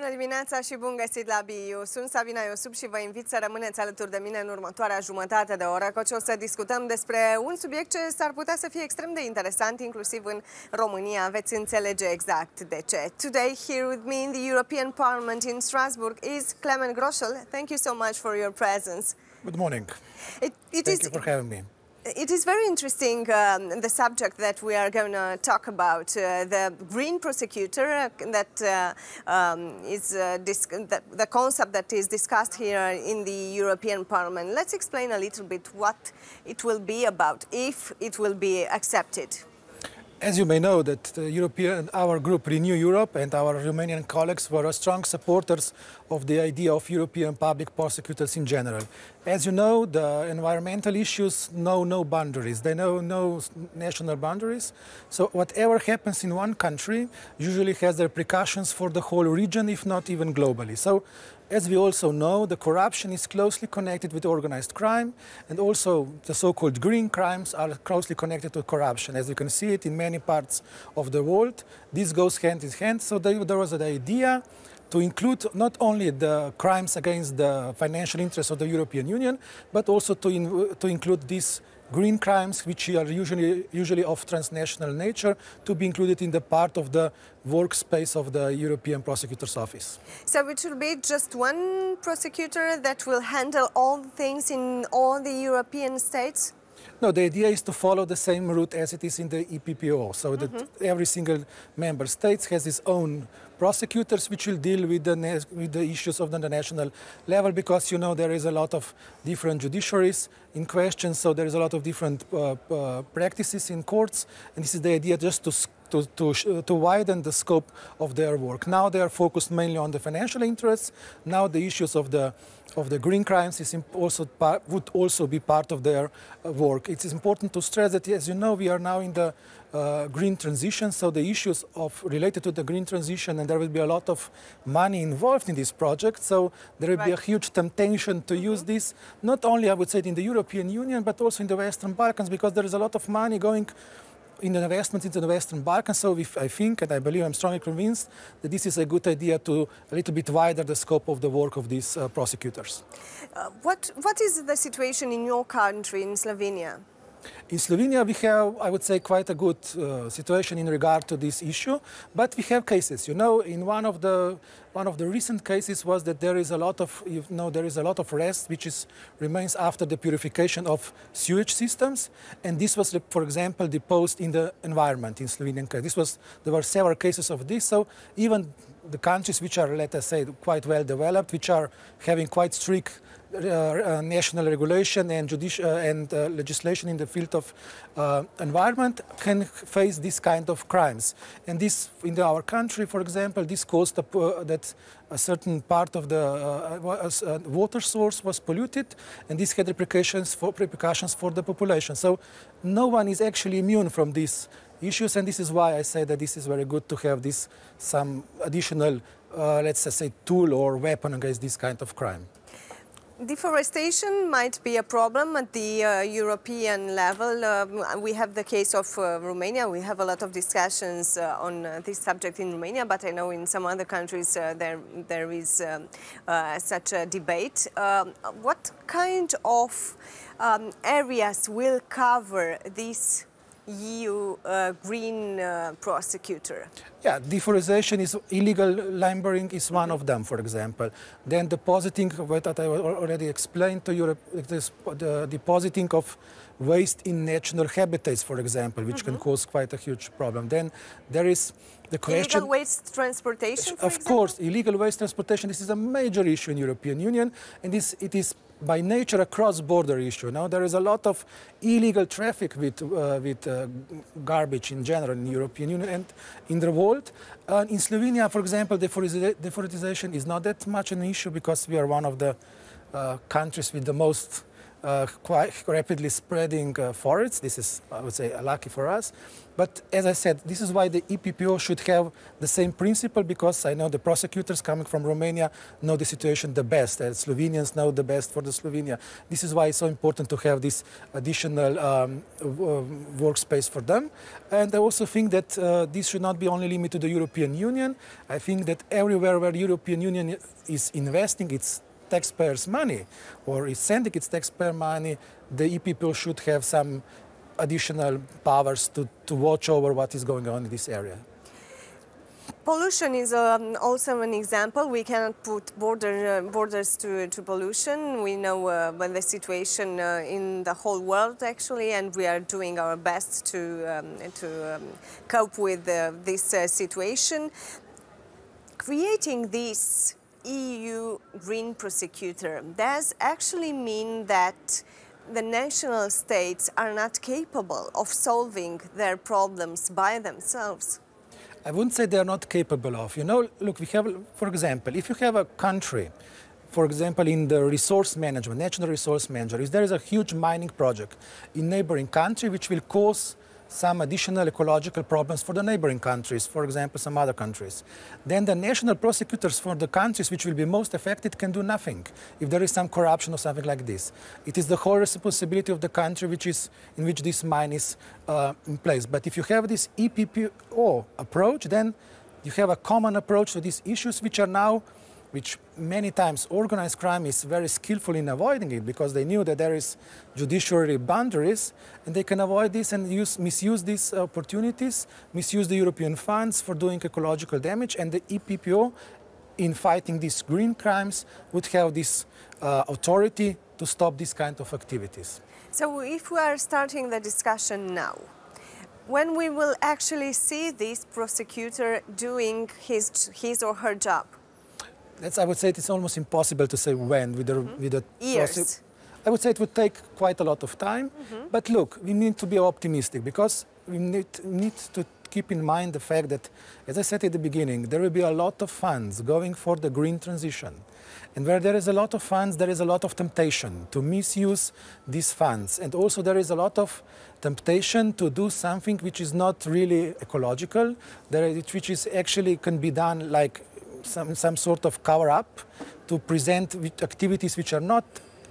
Bună dimineața și bun găsit la BIU! Sunt Sabina Iosub și vă invit să rămâneți alături de mine în următoarea jumătate de oră, căci o să discutăm despre un subiect ce s-ar putea să fie extrem de interesant, inclusiv în România. Veți înțelege exact de ce. Today, here with me in the European Parliament in Strasbourg is Clement Groschel. Thank you so much for your presence. Good morning. It, it Thank is... you for having me. it is very interesting um, the subject that we are going to talk about. Uh, the green prosecutor uh, that uh, um, is uh, the, the, concept that is discussed here in the European Parliament. Let's explain a little bit what it will be about, if it will be accepted. As you may know, that the European, our group Renew Europe and our Romanian colleagues were strong supporters of the idea of European public prosecutors in general. As you know, the environmental issues know no boundaries. They know no national boundaries. So whatever happens in one country usually has repercussions for the whole region, if not even globally. So as we also know, the corruption is closely connected with organized crime, and also the so-called green crimes are closely connected to corruption. As you can see it in many parts of the world, this goes hand in hand. So there was the idea to include not only the crimes against the financial interests of the European Union, but also to, in, to include these green crimes, which are usually, usually of transnational nature, to be included in the part of the workspace of the European Prosecutor's Office. So it will be just one prosecutor that will handle all things in all the European states? No, the idea is to follow the same route as it is in the EPPO, so mm -hmm. that mm-hmm. every single member state has its own prosecutors which will deal with the, with the issues of the national level because, you know, there is a lot of different judiciaries in question. So there is a lot of different uh, uh, practices in courts, and this is the idea just to to, to, uh, to, widen the scope of their work. Now they are focused mainly on the financial interests. Now the issues of the, of the green crimes is also would also be part of their work. It is important to stress that, as you know, we are now in the uh, green transition, so the issues of related to the green transition, and there will be a lot of money involved in this project, so there will right. be a huge temptation to use mm-hmm. this, not only, I would say, in the Euro European Union, but also in the Western Balkans, because there is a lot of money going in the investment into the Western Balkans. So if, I think, and I believe, I'm strongly convinced that this is a good idea to a little bit wider the scope of the work of these uh, prosecutors. Uh, what, what is the situation in your country, in Slovenia? In Slovenia, we have, I would say, quite a good uh, situation in regard to this issue, but we have cases. You know, in one of the one of the recent cases was that there is a lot of you know there is a lot of rest which is remains after the purification of sewage systems, and this was, for example, deposed in the environment in Slovenian case. This was there were several cases of this. So even the countries which are, let us say, quite well developed, which are having quite strict uh, uh, national regulation and, uh, and uh, legislation in the field of uh, environment can face this kind of crimes. And this, in our country, for example, this caused a, that a certain part of the water source was polluted, and this had repercussions for, repercussions for the population. So no one is actually immune from these issues, and this is why I say that this is very good to have this some additional, let's say, tool or weapon against this kind of crime. Deforestation might be a problem at the uh, European level. Um, we have the case of uh, Romania. We have a lot of discussions uh, on uh, this subject in Romania, but I know in some other countries uh, there there is um, uh, such a debate. Um, what kind of um, areas will cover this EU uh, green uh, prosecutor? Yeah, deforestation is illegal lumbering is one of them, for example. Then depositing, what I already explained to you, the depositing of waste in natural habitats, for example, which mm -hmm. can mm-hmm. cause quite a huge problem. Then there is the question... Illegal waste transportation, Of example? course, illegal waste transportation, this is a major issue in European Union, and this, it is by nature a cross-border issue. Now there is a lot of illegal traffic with, uh, with uh, garbage in general in the European Union and in the world. Uh, in Slovenia, for example, deforestation is not that much an issue because we are one of the uh, countries with the most uh, quite rapidly spreading uh, forests. This is, I would say, lucky for us. But as I said, this is why the EPPO should have the same principle because I know the prosecutors coming from Romania know the situation the best, and Slovenians know the best for the Slovenia. This is why it's so important to have this additional um, um workspace for them. And I also think that uh, this should not be only limited to the European Union. I think that everywhere where the European Union is investing, it's taxpayers' money, or it's sending its taxpayer money, the EPP should have some additional powers to, to watch over what is going on in this area. Pollution is um, also an example. We cannot put border, uh, borders to, to pollution. We know uh, the situation uh, in the whole world, actually, and we are doing our best to, um, to um, cope with uh, this uh, situation. Creating these EU Green Prosecutor does actually mean that the national states are not capable of solving their problems by themselves. I wouldn't say they're not capable of. You know, look, we have, for example, if you have a country, for example, in the resource management, national resource management, if there is a huge mining project in neighboring country which will cause some additional ecological problems for the neighboring countries, for example, some other countries. Then the national prosecutors for the countries which will be most affected can do nothing if there is some corruption or something like this. It is the whole responsibility of the country which is, in which this mine is uh, in place. But if you have this EPPO approach, then you have a common approach to these issues which are now which many times organized crime is very skillful in avoiding it because they knew that there is judiciary boundaries and they can avoid this and use, misuse these opportunities, misuse the European funds for doing ecological damage and the EPPO in fighting these green crimes would have this uh, authority to stop these kind of activities. So if we are starting the discussion now, when we will actually see this prosecutor doing his, his or her job, that's, I would say it's almost impossible to say when with the, mm -hmm. with the years. I would say it would take quite a lot of time. Mm -hmm. But look, we need to be optimistic because we need, need to keep in mind the fact that, as I said at the beginning, there will be a lot of funds going for the green transition. And where there is a lot of funds, there is a lot of temptation to misuse these funds. And also there is a lot of temptation to do something which is not really ecological, which is actually can be done like some, some sort of cover up to present activities which are not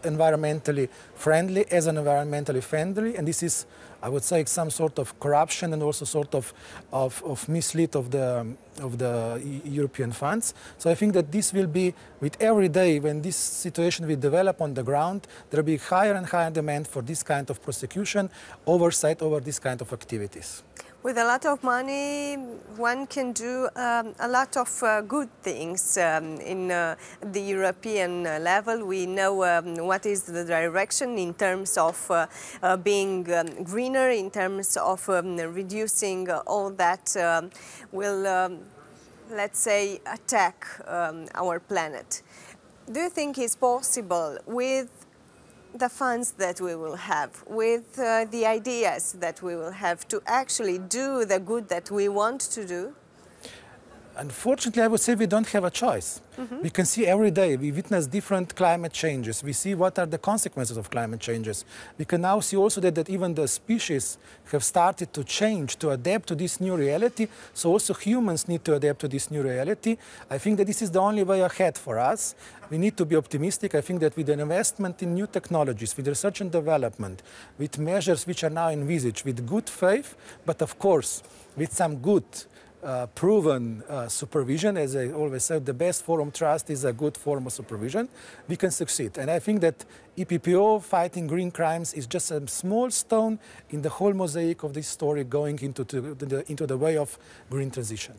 environmentally friendly as an environmentally friendly and this is i would say some sort of corruption and also sort of of, of mislead of the of the european funds so i think that this will be with every day when this situation will develop on the ground there will be higher and higher demand for this kind of prosecution oversight over this kind of activities with a lot of money, one can do um, a lot of uh, good things. Um, in uh, the European uh, level, we know um, what is the direction in terms of uh, uh being um, greener, in terms of um, reducing uh, all that um, will, let's say, attack our planet. Do you think it's possible with the funds that we will have, with uh, the ideas that we will have to actually do the good that we want to do Unfortunately, I would say we don't have a choice. Mm -hmm. We can see every day, we witness different climate changes. We see what are the consequences of climate changes. We can now see also that, that even the species have started to change, to adapt to this new reality. So also humans need to adapt to this new reality. I think that this is the only way ahead for us. We need to be optimistic. I think that with an investment in new technologies, with research and development, with measures which are now envisaged, with good faith, but of course, with some good uh, proven uh, supervision, as I always said, the best forum trust is a good form of supervision, we can succeed. And I think that EPPO fighting green crimes is just a small stone in the whole mosaic of this story going into, the, into the way of green transition.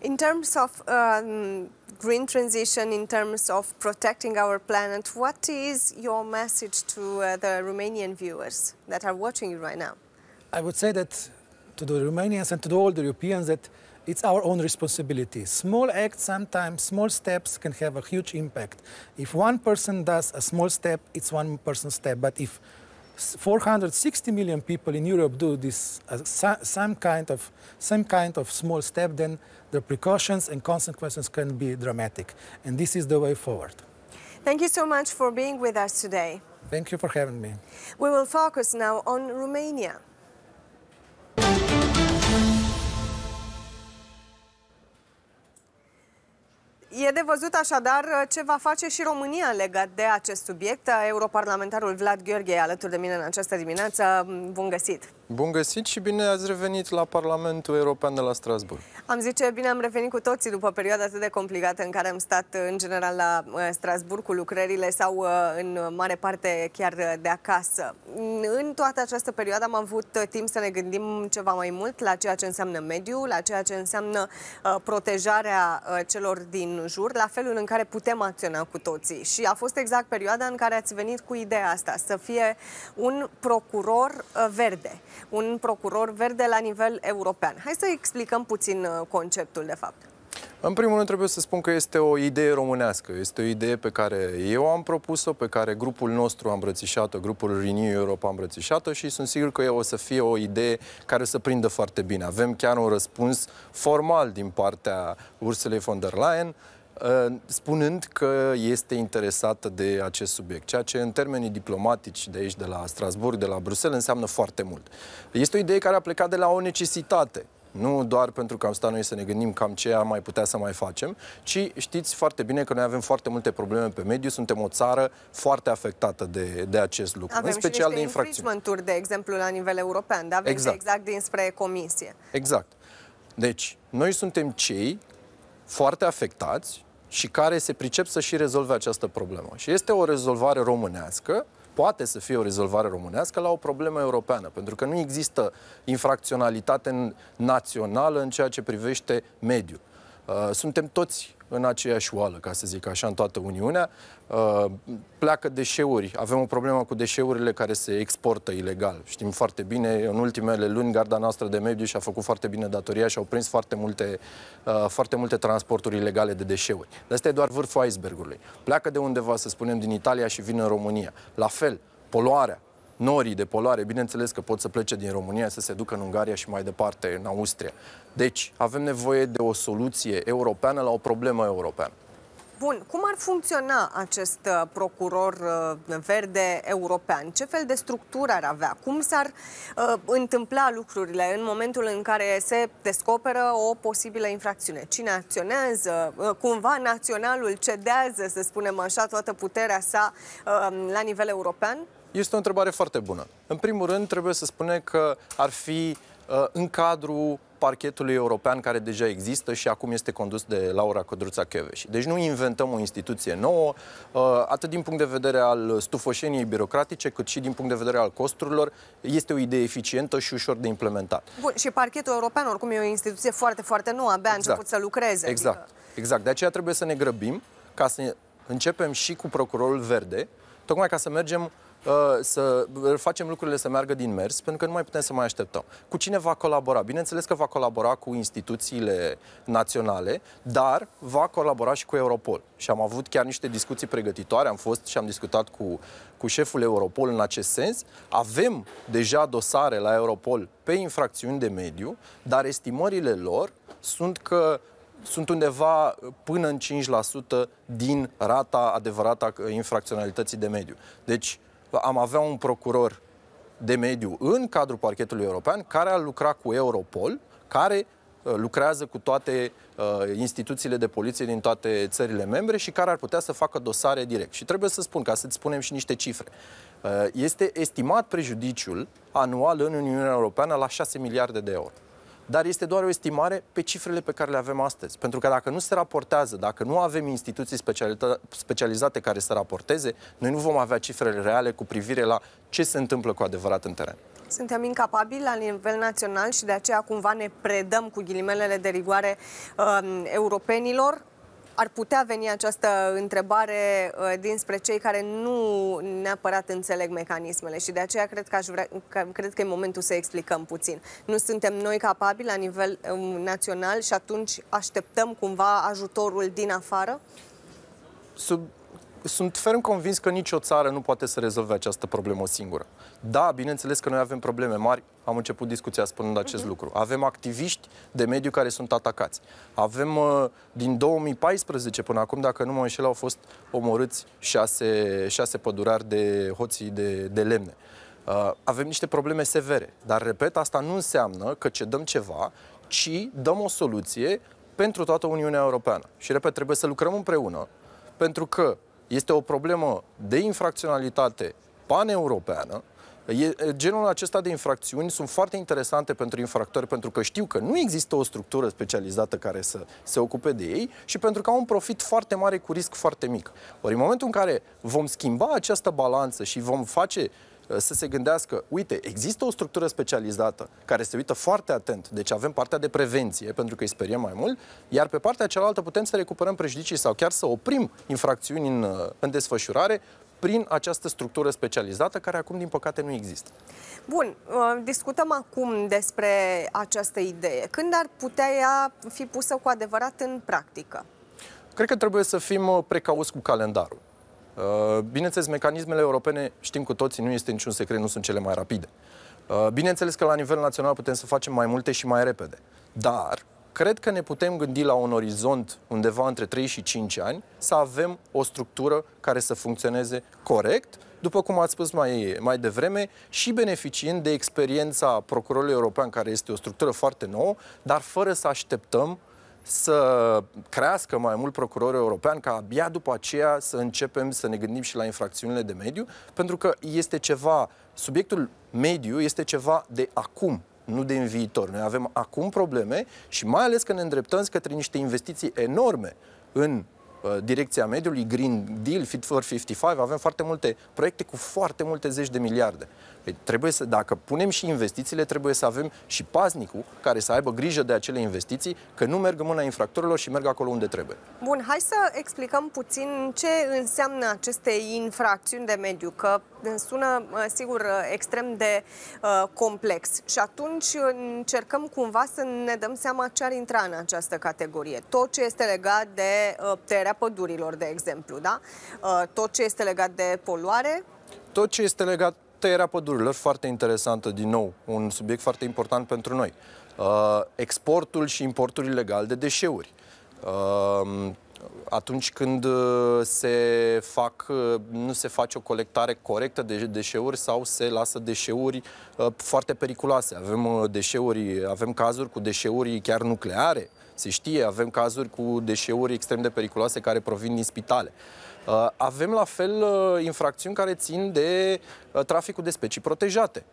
In terms of um, green transition, in terms of protecting our planet, what is your message to uh, the Romanian viewers that are watching you right now? I would say that to the Romanians and to all the Europeans that it's our own responsibility. Small acts, sometimes small steps can have a huge impact. If one person does a small step, it's one person's step. But if 460 million people in Europe do this uh, some kind of some kind of small step, then the precautions and consequences can be dramatic. And this is the way forward. Thank you so much for being with us today. Thank you for having me. We will focus now on Romania. E de văzut așadar uh, ce va face și România legat de acest subiect. Uh, europarlamentarul Vlad Gheorghe alături de mine în această dimineață. Mm, bun găsit! Bun găsit și bine ați revenit la Parlamentul European de la Strasburg. Am zice, bine am revenit cu toții după perioada atât de complicată în care am stat în general la uh, Strasburg cu lucrările sau uh, în mare parte chiar de acasă. În toată această perioadă am avut uh, timp să ne gândim ceva mai mult la ceea ce înseamnă mediu, la ceea ce înseamnă protejarea celor din jur, la felul în care putem acționa cu toții. Și a fost exact perioada în care ați venit cu ideea asta, să fie un procuror verde un procuror verde la nivel european. Hai să explicăm puțin uh, conceptul, de fapt. În primul rând trebuie să spun că este o idee românească, este o idee pe care eu am propus-o, pe care grupul nostru a îmbrățișat-o, grupul Renew Europe a îmbrățișat-o și sunt sigur că o să fie o idee care să prindă foarte bine. Avem chiar un răspuns formal din partea Ursulei von der Leyen, spunând că este interesată de acest subiect, ceea ce în termenii diplomatici de aici, de la Strasburg, de la Bruxelles, înseamnă foarte mult. Este o idee care a plecat de la o necesitate. Nu doar pentru că am stat noi să ne gândim cam ce am mai putea să mai facem, ci știți foarte bine că noi avem foarte multe probleme pe mediu, suntem o țară foarte afectată de, de acest lucru, avem în special de infracțiuni. Avem de exemplu, la nivel european, dar avem exact. exact dinspre comisie. Exact. Deci, noi suntem cei foarte afectați și care se pricep să și rezolve această problemă. Și este o rezolvare românească, poate să fie o rezolvare românească la o problemă europeană, pentru că nu există infracționalitate națională în ceea ce privește mediul. Uh, suntem toți în aceeași oală, ca să zic așa, în toată Uniunea. Uh, pleacă deșeuri. Avem o problemă cu deșeurile care se exportă ilegal. Știm foarte bine, în ultimele luni, garda noastră de mediu și-a făcut foarte bine datoria și au prins foarte multe, uh, foarte multe transporturi ilegale de deșeuri. Dar asta e doar vârful icebergului. Pleacă de undeva, să spunem, din Italia și vin în România. La fel, poluarea norii de poluare, bineînțeles că pot să plece din România, să se ducă în Ungaria și mai departe în Austria. Deci avem nevoie de o soluție europeană la o problemă europeană. Bun, cum ar funcționa acest uh, procuror uh, verde european? Ce fel de structură ar avea? Cum s-ar uh, întâmpla lucrurile în momentul în care se descoperă o posibilă infracțiune? Cine acționează? Uh, cumva naționalul cedează, să spunem așa, toată puterea sa uh, la nivel european? Este o întrebare foarte bună. În primul rând, trebuie să spune că ar fi uh, în cadrul parchetului european care deja există și acum este condus de Laura Codruța Cheveș. Deci nu inventăm o instituție nouă, uh, atât din punct de vedere al stufoșeniei birocratice, cât și din punct de vedere al costurilor. Este o idee eficientă și ușor de implementat. Bun, și parchetul european oricum e o instituție foarte, foarte nouă, abia exact. a început să lucreze. Adică- exact, adică... exact. De aceea trebuie să ne grăbim ca să începem și cu procurorul verde, tocmai ca să mergem Uh, să facem lucrurile să meargă din mers, pentru că nu mai putem să mai așteptăm. Cu cine va colabora? Bineînțeles că va colabora cu instituțiile naționale, dar va colabora și cu Europol. Și am avut chiar niște discuții pregătitoare, am fost și am discutat cu, cu șeful Europol în acest sens. Avem deja dosare la Europol pe infracțiuni de mediu, dar estimările lor sunt că sunt undeva până în 5% din rata adevărată a infracționalității de mediu. Deci, am avea un procuror de mediu în cadrul parchetului european care a lucra cu Europol, care uh, lucrează cu toate uh, instituțiile de poliție din toate țările membre și care ar putea să facă dosare direct. Și trebuie să spun, ca să-ți spunem și niște cifre, uh, este estimat prejudiciul anual în Uniunea Europeană la 6 miliarde de euro dar este doar o estimare pe cifrele pe care le avem astăzi. Pentru că dacă nu se raportează, dacă nu avem instituții specializate care să raporteze, noi nu vom avea cifrele reale cu privire la ce se întâmplă cu adevărat în teren. Suntem incapabili la nivel național și de aceea cumva ne predăm cu ghilimelele de rigoare uh, europenilor ar putea veni această întrebare uh, dinspre cei care nu neapărat înțeleg mecanismele și de aceea cred că, aș vrea, că, cred că e momentul să explicăm puțin. Nu suntem noi capabili la nivel um, național și atunci așteptăm cumva ajutorul din afară? Sub sunt ferm convins că nicio țară nu poate să rezolve această problemă singură. Da, bineînțeles că noi avem probleme mari, am început discuția spunând acest uh-huh. lucru. Avem activiști de mediu care sunt atacați. Avem, uh, din 2014 până acum, dacă nu mă înșel, au fost omorâți șase, șase pădurari de hoții de, de lemne. Uh, avem niște probleme severe, dar, repet, asta nu înseamnă că cedăm ceva, ci dăm o soluție pentru toată Uniunea Europeană. Și, repet, trebuie să lucrăm împreună, pentru că este o problemă de infracționalitate paneuropeană. E, genul acesta de infracțiuni sunt foarte interesante pentru infractori pentru că știu că nu există o structură specializată care să se ocupe de ei și pentru că au un profit foarte mare cu risc foarte mic. Ori în momentul în care vom schimba această balanță și vom face uh, Uh, să se gândească, uite, există o structură specializată care se uită foarte atent, deci avem partea de prevenție, pentru că îi speriem mai mult, iar pe partea cealaltă putem să recuperăm prejudicii sau chiar să oprim infracțiuni în, uh, în desfășurare prin această structură specializată care acum, din păcate, nu există. Bun, uh, discutăm acum despre această idee. Când ar putea ea fi pusă cu adevărat în practică? Cred că trebuie să fim precauți cu calendarul. Uh, bineînțeles, mecanismele europene, știm cu toții, nu este niciun secret, nu sunt cele mai rapide. Uh, bineînțeles că la nivel național putem să facem mai multe și mai repede, dar cred că ne putem gândi la un orizont undeva între 3 și 5 ani să avem o structură care să funcționeze corect, după cum ați spus mai, mai devreme, și beneficiind de experiența Procurorului European, care este o structură foarte nouă, dar fără să așteptăm uh, să crească mai mult procurorul european, ca abia după aceea să începem să ne gândim și la infracțiunile de mediu, pentru că este ceva, subiectul mediu este ceva de acum, nu de în viitor. Noi avem acum probleme și mai ales că ne îndreptăm către niște investiții enorme în Uh, direcția mediului, Green Deal, Fit for 55, avem foarte multe proiecte cu foarte multe zeci de miliarde. Păi trebuie să, dacă punem și investițiile, trebuie să avem și paznicul care să aibă grijă de acele investiții, că nu merg în mâna infractorilor și merg acolo unde trebuie. Bun, hai să explicăm puțin ce înseamnă aceste infracțiuni de mediu, că sună, sigur, extrem de uh, complex. Și atunci uh, încercăm cumva să ne dăm seama ce ar intra în această categorie. Tot ce este legat de uh, tăierea pădurilor, de exemplu, da? Uh, tot ce este legat de poluare. Tot ce este legat tăierea pădurilor, foarte interesantă, din nou, un subiect foarte important pentru noi. Uh, exportul și importul ilegal de deșeuri uh, atunci când uh, se fac, uh, nu se face o colectare corectă de deșeuri sau se lasă deșeuri uh, foarte periculoase. Avem deșeuri, avem cazuri cu deșeuri chiar nucleare, se știe, avem cazuri cu deșeuri extrem de periculoase care provin din spitale. Avem la fel infracțiuni care țin de traficul de specii protejate,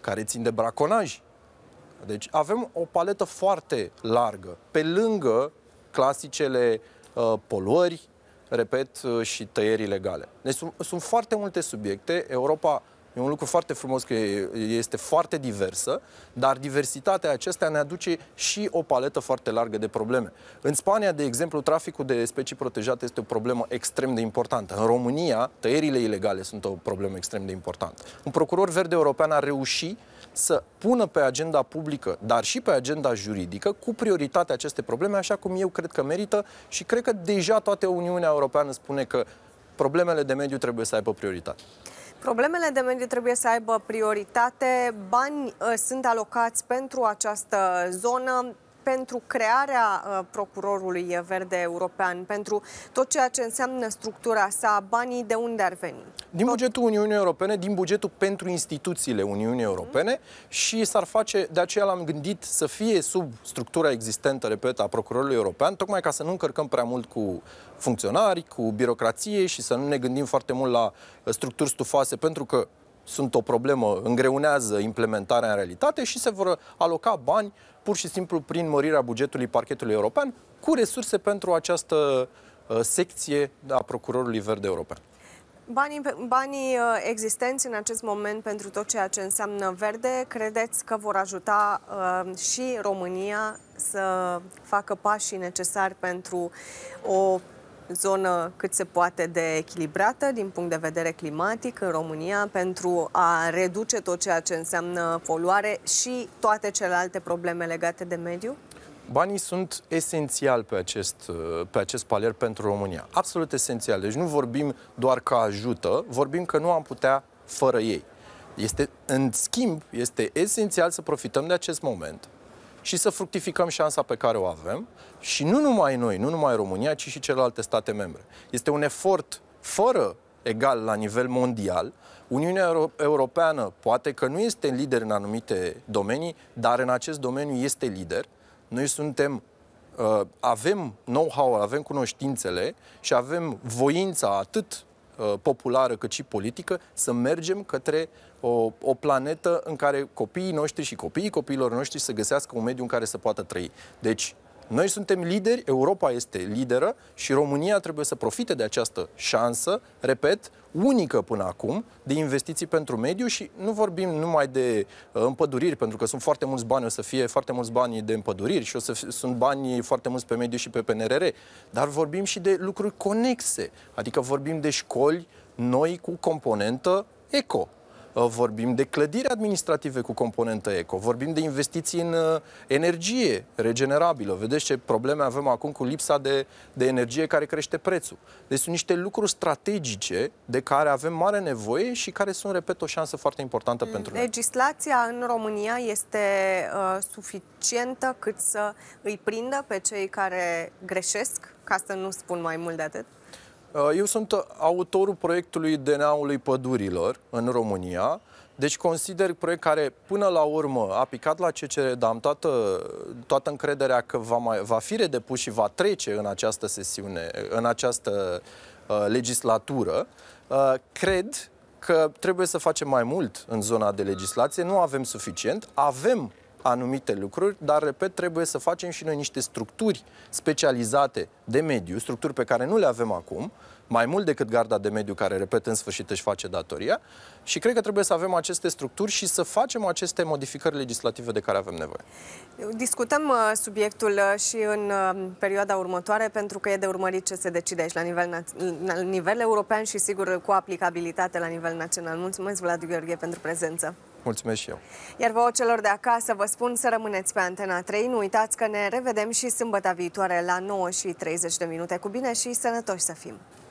care țin de braconaj. Deci avem o paletă foarte largă, pe lângă clasicele uh, Uh, poluări, repet, uh, și tăieri ilegale. Deci sunt, sunt foarte multe subiecte. Europa e un lucru foarte frumos că este foarte diversă, dar diversitatea acestea ne aduce și o paletă foarte largă de probleme. În Spania, de exemplu, traficul de specii protejate este o problemă extrem de importantă. În România, tăierile ilegale sunt o problemă extrem de importantă. Un procuror verde european a reușit să pună pe agenda publică, dar și pe agenda juridică, cu prioritate aceste probleme, așa cum eu cred că merită și cred că deja toată Uniunea Europeană spune că problemele de mediu trebuie să aibă prioritate. Problemele de mediu trebuie să aibă prioritate. Bani uh, sunt alocați pentru această zonă pentru crearea uh, procurorului verde european, pentru tot ceea ce înseamnă structura sa, banii de unde ar veni? Din tot... bugetul Uniunii Europene, din bugetul pentru instituțiile Uniunii Europene mm-hmm. și s-ar face, de aceea l-am gândit să fie sub structura existentă, repet, a procurorului european, tocmai ca să nu încărcăm prea mult cu funcționari, cu birocrație și să nu ne gândim foarte mult la uh, structuri stufoase, pentru că sunt o problemă, îngreunează implementarea în realitate și se vor aloca bani pur și simplu prin mărirea bugetului parchetului european cu resurse pentru această uh, secție a Procurorului Verde European. Banii, banii uh, existenți în acest moment pentru tot ceea ce înseamnă verde, credeți că vor ajuta uh, și România să facă pașii necesari pentru o zonă cât se poate de echilibrată din punct de vedere climatic în România pentru a reduce tot ceea ce înseamnă poluare și toate celelalte probleme legate de mediu? Banii sunt esențiali pe acest, pe acest palier pentru România. Absolut esențial. Deci nu vorbim doar că ajută, vorbim că nu am putea fără ei. Este, în schimb, este esențial să profităm de acest moment și să fructificăm șansa pe care o avem și nu numai noi, nu numai România, ci și celelalte state membre. Este un efort fără egal la nivel mondial. Uniunea Europeană poate că nu este lider în anumite domenii, dar în acest domeniu este lider. Noi suntem uh, avem know-how, avem cunoștințele și avem voința atât Uh, populară cât și politică, să mergem către o, o planetă în care copiii noștri și copiii copiilor noștri să găsească un mediu în care să poată trăi. Deci, noi suntem lideri, Europa este lideră și România trebuie să profite de această șansă, repet, unică până acum, de investiții pentru mediu și nu vorbim numai de uh, împăduriri, pentru că sunt foarte mulți bani, o să fie foarte mulți bani de împăduriri și o să fie, sunt bani foarte mulți pe mediu și pe PNRR, dar vorbim și de lucruri conexe, adică vorbim de școli noi cu componentă eco, Uh, vorbim de clădiri administrative cu componentă eco, vorbim de investiții în uh, energie regenerabilă. Vedeți ce probleme avem acum cu lipsa de, de energie care crește prețul. Deci sunt niște lucruri strategice de care avem mare nevoie și care sunt, repet, o șansă foarte importantă mm, pentru noi. Legislația în România este uh, suficientă cât să îi prindă pe cei care greșesc, ca să nu spun mai mult de atât? Uh, eu sunt autorul proiectului DNA-ului pădurilor în România, deci consider proiect care până la urmă a picat la CCR, dar am toată, toată încrederea că va, mai, va fi redepus și va trece în această sesiune, în această uh, legislatură. Uh, cred că trebuie să facem mai mult în zona de legislație, nu avem suficient, avem anumite lucruri, dar, repet, trebuie să facem și noi niște structuri specializate de mediu, structuri pe care nu le avem acum, mai mult decât garda de mediu care, repet, în sfârșit își face datoria și cred că trebuie să avem aceste structuri și să facem aceste modificări legislative de care avem nevoie. Discutăm uh, subiectul uh, și în uh, perioada următoare pentru că e de urmărit ce se decide aici la nivel, la nivel european și sigur cu aplicabilitate la nivel național. Mulțumesc, Vlad Gheorghe, pentru prezență. Mulțumesc și eu. Iar vouă celor de acasă vă spun să rămâneți pe Antena 3. Nu uitați că ne revedem și sâmbăta viitoare la 9 și 30 de minute. Cu bine și sănătoși să fim!